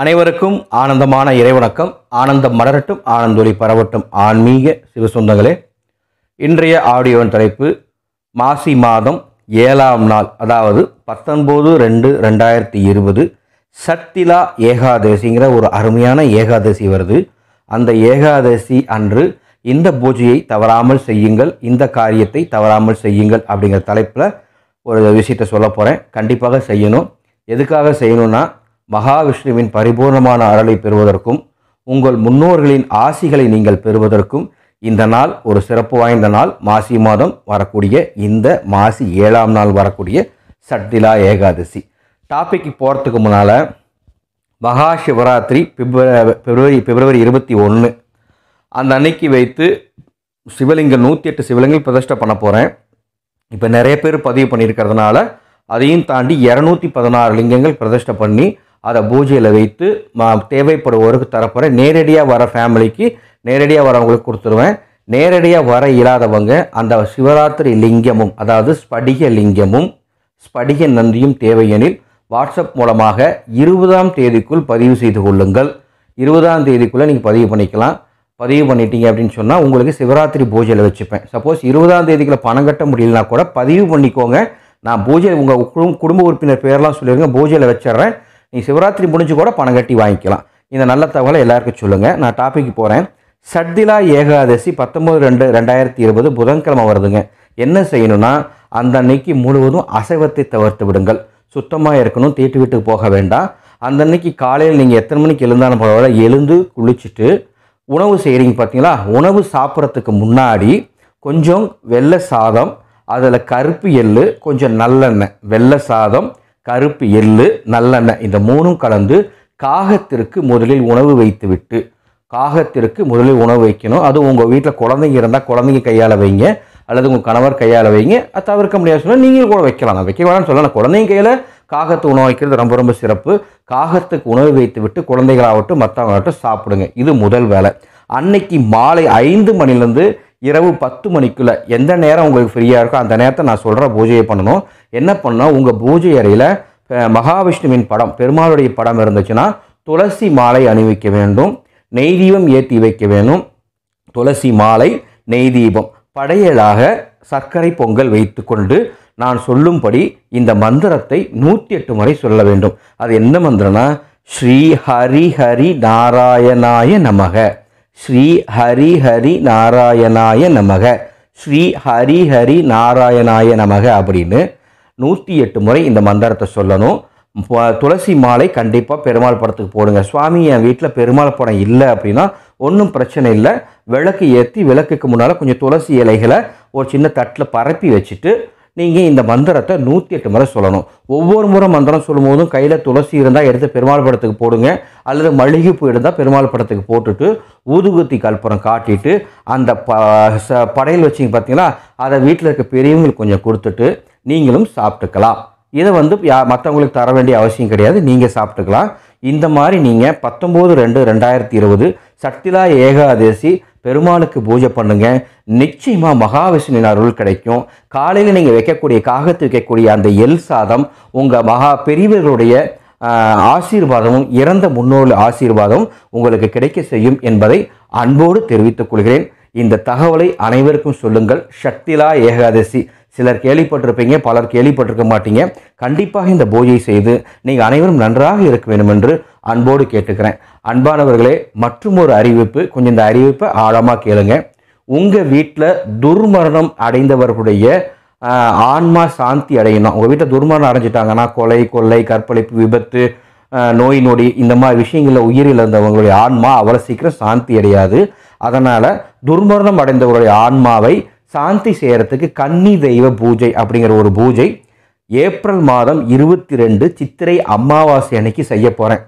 அனைவருக்கும் ஆனந்தமான இறைவணக்கம் ஆனந்தம் மலரட்டும் ஆனந்தொலி பரவட்டும் ஆன்மீக சிவசொந்தங்களே இன்றைய ஆடியோவின் தலைப்பு மாசி மாதம் ஏழாம் நாள் அதாவது பத்தொன்பது ரெண்டு ரெண்டாயிரத்தி இருபது சத்திலா ஏகாதசிங்கிற ஒரு அருமையான ஏகாதசி வருது அந்த ஏகாதசி அன்று இந்த பூஜையை தவறாமல் செய்யுங்கள் இந்த காரியத்தை தவறாமல் செய்யுங்கள் அப்படிங்கிற தலைப்பில் ஒரு விஷயத்தை சொல்ல போகிறேன் கண்டிப்பாக செய்யணும் எதுக்காக செய்யணும்னா மகாவிஷ்ணுவின் பரிபூர்ணமான அருளை பெறுவதற்கும் உங்கள் முன்னோர்களின் ஆசிகளை நீங்கள் பெறுவதற்கும் இந்த நாள் ஒரு சிறப்பு வாய்ந்த நாள் மாசி மாதம் வரக்கூடிய இந்த மாசி ஏழாம் நாள் வரக்கூடிய சட்டிலா ஏகாதசி டாபிக் போகிறதுக்கு முன்னால் மகா சிவராத்திரி பிப்ரவரி பிப்ரவரி இருபத்தி ஒன்று அந்த அன்னைக்கு வைத்து சிவலிங்கம் நூற்றி எட்டு சிவலிங்கம் பிரதிஷ்டை பண்ண போகிறேன் இப்போ நிறைய பேர் பதிவு பண்ணியிருக்கிறதுனால அதையும் தாண்டி இரநூத்தி பதினாறு லிங்கங்கள் பிரதிஷ்டை பண்ணி அதை பூஜையில் வைத்து தேவைப்படுவோருக்கு தரப்போகிற நேரடியாக வர ஃபேமிலிக்கு நேரடியாக வரவங்களுக்கு கொடுத்துருவேன் நேரடியாக வர இல்லாதவங்க அந்த சிவராத்திரி லிங்கமும் அதாவது ஸ்படிக லிங்கமும் ஸ்படிக நந்தியும் தேவையெனில் வாட்ஸ்அப் மூலமாக இருபதாம் தேதிக்குள் பதிவு செய்து கொள்ளுங்கள் இருபதாம் தேதிக்குள்ளே நீங்கள் பதிவு பண்ணிக்கலாம் பதிவு பண்ணிட்டீங்க அப்படின்னு சொன்னால் உங்களுக்கு சிவராத்திரி பூஜையில் வச்சுப்பேன் சப்போஸ் இருபதாம் தேதிக்குள்ள பணம் கட்ட முடியலனா கூட பதிவு பண்ணிக்கோங்க நான் பூஜை உங்கள் குடும்ப உறுப்பினர் பேரெலாம் சொல்லிடுங்க பூஜையில் வச்சிட்றேன் நீங்கள் சிவராத்திரி முடிஞ்சு கூட பணம் கட்டி வாங்கிக்கலாம் இந்த நல்ல தகவலை எல்லாருக்கும் சொல்லுங்கள் நான் டாபிக் போகிறேன் சர்திலா ஏகாதசி பத்தொம்பது ரெண்டு ரெண்டாயிரத்தி இருபது புதன்கிழமை வருதுங்க என்ன செய்யணும்னா அந்த அன்னைக்கு முழுவதும் அசைவத்தை தவிர்த்து விடுங்கள் சுத்தமாக இருக்கணும் தீட்டு வீட்டுக்கு போக வேண்டாம் அந்த அன்னைக்கு காலையில் நீங்கள் எத்தனை மணிக்கு எழுந்தாலும் போகிற எழுந்து குளிச்சுட்டு உணவு செய்கிறீங்க பார்த்தீங்களா உணவு சாப்பிட்றதுக்கு முன்னாடி கொஞ்சம் வெள்ளை சாதம் அதில் கருப்பு எள்ளு கொஞ்சம் நல்லெண்ணெய் வெள்ளை சாதம் கருப்பு எள்ளு நல்லெண்ணெய் இந்த மூணும் கலந்து காகத்திற்கு முதலில் உணவு வைத்துவிட்டு காகத்திற்கு முதலில் உணவு வைக்கணும் அது உங்கள் வீட்டில் குழந்தைங்க இருந்தால் குழந்தைங்க கையால் வைங்க அல்லது உங்கள் கணவர் கையால் வைங்க அது தவிர்க்க முடியாது சொன்னால் நீங்கள் கூட வைக்கலாம் நான் வைக்க வேணாம்னு சொல்லலாம் குழந்தைங்க கையில் காகத்து உணவு வைக்கிறது ரொம்ப ரொம்ப சிறப்பு காகத்துக்கு உணவு வைத்து விட்டு குழந்தைகளாகட்டும் மற்றவங்களாகட்டும் சாப்பிடுங்க இது முதல் வேலை அன்னைக்கு மாலை ஐந்து மணிலேருந்து இரவு பத்து மணிக்குள்ளே எந்த நேரம் உங்களுக்கு ஃப்ரீயாக இருக்கோ அந்த நேரத்தை நான் சொல்கிற பூஜையை பண்ணணும் என்ன பண்ணால் உங்கள் பூஜை அறையில் மகாவிஷ்ணுவின் படம் பெருமாளுடைய படம் இருந்துச்சுன்னா துளசி மாலை அணிவிக்க வேண்டும் நெய் தீபம் ஏற்றி வைக்க வேண்டும் துளசி மாலை நெய் தீபம் படையலாக சர்க்கரை பொங்கல் வைத்துக்கொண்டு நான் சொல்லும்படி இந்த மந்திரத்தை நூற்றி எட்டு முறை சொல்ல வேண்டும் அது என்ன மந்திரம்னா ஸ்ரீ ஹரி ஹரி நாராயணாய நமக ஸ்ரீ ஹரி ஹரி நாராயணாய நமக ஸ்ரீ ஹரி ஹரி நாராயணாய நமக அப்படின்னு நூற்றி எட்டு முறை இந்த மந்திரத்தை சொல்லணும் துளசி மாலை கண்டிப்பாக பெருமாள் படத்துக்கு போடுங்க சுவாமி என் வீட்டில் பெருமாள் படம் இல்லை அப்படின்னா ஒன்றும் பிரச்சனை இல்லை விளக்கு ஏற்றி விளக்குக்கு முன்னால் கொஞ்சம் துளசி இலைகளை ஒரு சின்ன தட்டில் பரப்பி வச்சுட்டு நீங்கள் இந்த மந்திரத்தை நூற்றி எட்டு முறை சொல்லணும் ஒவ்வொரு முறை மந்திரம் சொல்லும்போதும் கையில் துளசி இருந்தால் எடுத்து பெருமாள் படத்துக்கு போடுங்க அல்லது மளிகை பூ இருந்தால் பெருமாள் படத்துக்கு போட்டுட்டு ஊதுகுத்தி கல்புரம் காட்டிட்டு அந்த ப படையில் வச்சிங்க பார்த்தீங்கன்னா அதை வீட்டில் இருக்க பெரியவங்களுக்கு கொஞ்சம் கொடுத்துட்டு நீங்களும் சாப்பிட்டுக்கலாம் இதை வந்து யா மற்றவங்களுக்கு தர வேண்டிய அவசியம் கிடையாது நீங்கள் சாப்பிட்டுக்கலாம் இந்த மாதிரி நீங்கள் பத்தொம்போது ரெண்டு ரெண்டாயிரத்தி இருபது சக்திலா ஏகாதசி பெருமாளுக்கு பூஜை பண்ணுங்கள் நிச்சயமாக மகாவிஷ்ணுவின் அருள் கிடைக்கும் காலையில் நீங்கள் வைக்கக்கூடிய காகத்து வைக்கக்கூடிய அந்த எல் சாதம் உங்கள் மகா பெரியவர்களுடைய ஆசீர்வாதமும் இறந்த முன்னோர் ஆசீர்வாதமும் உங்களுக்கு கிடைக்க செய்யும் என்பதை அன்போடு தெரிவித்துக் கொள்கிறேன் இந்த தகவலை அனைவருக்கும் சொல்லுங்கள் சக்திலா ஏகாதசி சிலர் கேள்விப்பட்டிருப்பீங்க பலர் கேள்விப்பட்டிருக்க மாட்டீங்க கண்டிப்பாக இந்த பூஜை செய்து நீங்கள் அனைவரும் நன்றாக இருக்க வேண்டும் என்று அன்போடு கேட்டுக்கிறேன் அன்பானவர்களே மற்றும் ஒரு அறிவிப்பு கொஞ்சம் இந்த அறிவிப்பை ஆழமாக கேளுங்க உங்கள் வீட்டில் துர்மரணம் அடைந்தவர்களுடைய ஆன்மா சாந்தி அடையணும் உங்கள் வீட்டில் துர்மரணம் அடைஞ்சிட்டாங்கன்னா கொலை கொள்ளை கற்பழிப்பு விபத்து நோய் நொடி இந்த மாதிரி விஷயங்களில் உயிரில் இருந்தவங்களுடைய ஆன்மா அவ்வளோ சீக்கிரம் சாந்தி அடையாது அதனால் துர்மரணம் அடைந்தவருடைய ஆன்மாவை சாந்தி செய்கிறதுக்கு கன்னி தெய்வ பூஜை அப்படிங்கிற ஒரு பூஜை ஏப்ரல் மாதம் இருபத்தி ரெண்டு சித்திரை அமாவாசை அன்னைக்கு செய்ய போகிறேன்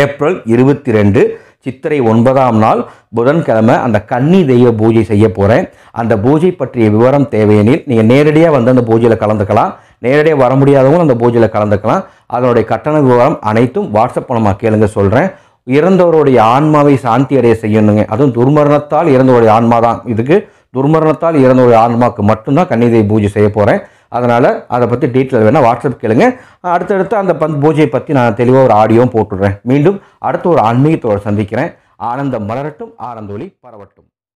ஏப்ரல் இருபத்தி ரெண்டு சித்திரை ஒன்பதாம் நாள் புதன்கிழமை அந்த கன்னி தெய்வ பூஜை செய்ய போகிறேன் அந்த பூஜை பற்றிய விவரம் தேவையெனில் நீங்கள் நேரடியாக வந்து அந்த பூஜையில் கலந்துக்கலாம் நேரடியாக வர முடியாதவங்களும் அந்த பூஜையில் கலந்துக்கலாம் அதனுடைய கட்டண விவரம் அனைத்தும் வாட்ஸ்அப் மூலமாக கேளுங்க சொல்கிறேன் இறந்தவருடைய ஆன்மாவை சாந்தி அடைய செய்யணுங்க அதுவும் துர்மரணத்தால் இறந்தவருடைய ஆன்மா தான் இதுக்கு துர்மரணத்தால் இறந்த ஒரு ஆன்மாக்கு மட்டும்தான் கன்னிதை பூஜை செய்ய போகிறேன் அதனால் அதை பற்றி டீட்டெயில் வேணால் வாட்ஸ்அப் கேளுங்க அடுத்தடுத்து அந்த பந்த் பூஜையை பற்றி நான் தெளிவாக ஒரு ஆடியோவும் போட்டுடுறேன் மீண்டும் அடுத்த ஒரு ஆன்மீகத்தோடு சந்திக்கிறேன் ஆனந்தம் மலரட்டும் ஆனந்தொலி பரவட்டும்